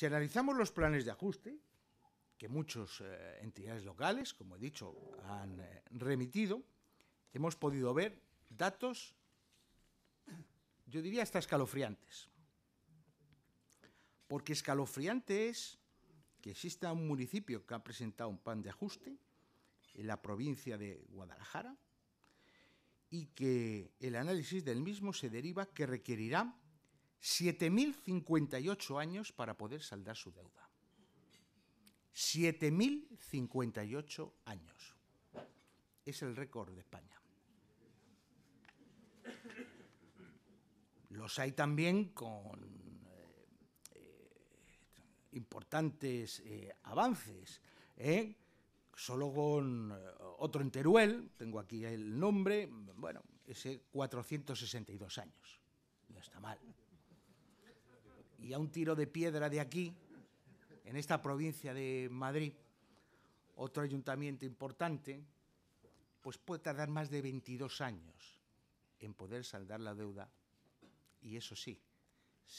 Si analizamos los planes de ajuste, que muchas eh, entidades locales, como he dicho, han eh, remitido, hemos podido ver datos, yo diría hasta escalofriantes. Porque escalofriante es que exista un municipio que ha presentado un plan de ajuste en la provincia de Guadalajara y que el análisis del mismo se deriva que requerirá 7.058 años para poder saldar su deuda. 7.058 años. Es el récord de España. Los hay también con eh, eh, importantes eh, avances. Solo con otro en Teruel, tengo aquí el nombre, bueno, ese 462 años. No está mal y a un tiro de piedra de aquí, en esta provincia de Madrid, otro ayuntamiento importante, pues puede tardar más de 22 años en poder saldar la deuda, y eso sí,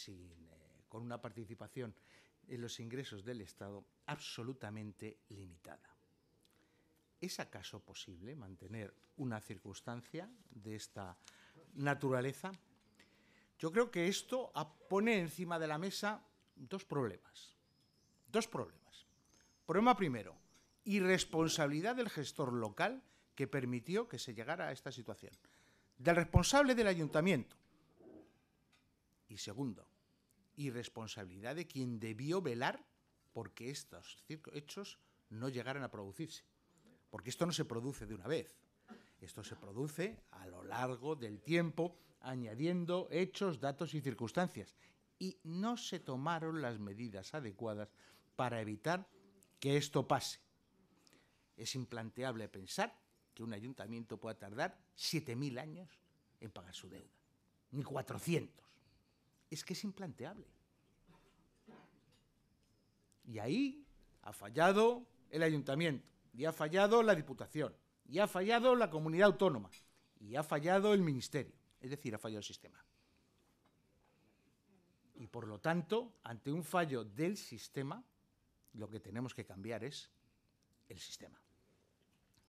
eh, con una participación en los ingresos del Estado absolutamente limitada. ¿Es acaso posible mantener una circunstancia de esta naturaleza? Yo creo que esto pone encima de la mesa dos problemas. Dos problemas. Problema primero, irresponsabilidad del gestor local que permitió que se llegara a esta situación. Del responsable del ayuntamiento. Y segundo, irresponsabilidad de quien debió velar porque estos hechos no llegaran a producirse. Porque esto no se produce de una vez. Esto se produce a lo largo del tiempo, añadiendo hechos, datos y circunstancias. Y no se tomaron las medidas adecuadas para evitar que esto pase. Es implanteable pensar que un ayuntamiento pueda tardar 7.000 años en pagar su deuda, ni 400. Es que es implanteable. Y ahí ha fallado el ayuntamiento y ha fallado la diputación y ha fallado la comunidad autónoma, y ha fallado el Ministerio, es decir, ha fallado el sistema. Y por lo tanto, ante un fallo del sistema, lo que tenemos que cambiar es el sistema.